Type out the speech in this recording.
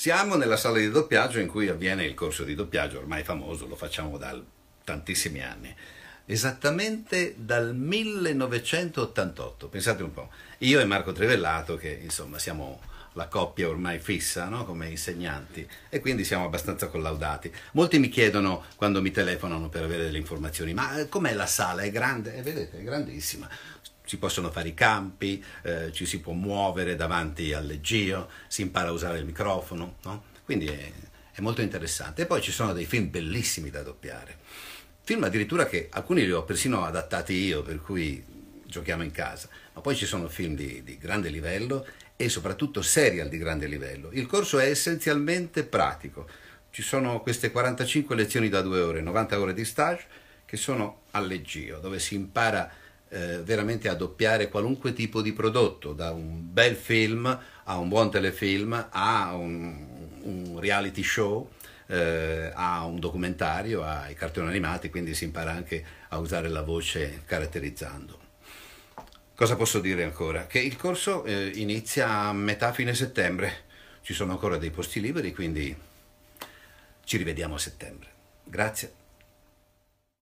Siamo nella sala di doppiaggio in cui avviene il corso di doppiaggio, ormai famoso, lo facciamo da tantissimi anni, esattamente dal 1988, pensate un po', io e Marco Trevellato che insomma siamo la coppia ormai fissa no? come insegnanti e quindi siamo abbastanza collaudati. Molti mi chiedono quando mi telefonano per avere delle informazioni, ma com'è la sala? È grande? Eh, vedete, è grandissima si possono fare i campi, eh, ci si può muovere davanti al leggio, si impara a usare il microfono, no? quindi è, è, molto interessante. E poi ci sono dei film bellissimi da doppiare, film addirittura che alcuni li ho persino adattati io, per cui giochiamo in casa, ma poi ci sono film di, di grande livello e soprattutto serial di grande livello. Il corso è essenzialmente pratico, ci sono queste 45 lezioni da 2 ore, 90 ore di stage, che sono al leggio, dove si impara eh, veramente a doppiare qualunque tipo di prodotto, da un bel film a un buon telefilm, a un, un reality show, eh, a un documentario, ai cartoni animati, quindi si impara anche a usare la voce caratterizzando. Cosa posso dire ancora? Che il corso eh, inizia a metà fine settembre, ci sono ancora dei posti liberi, quindi ci rivediamo a settembre. Grazie.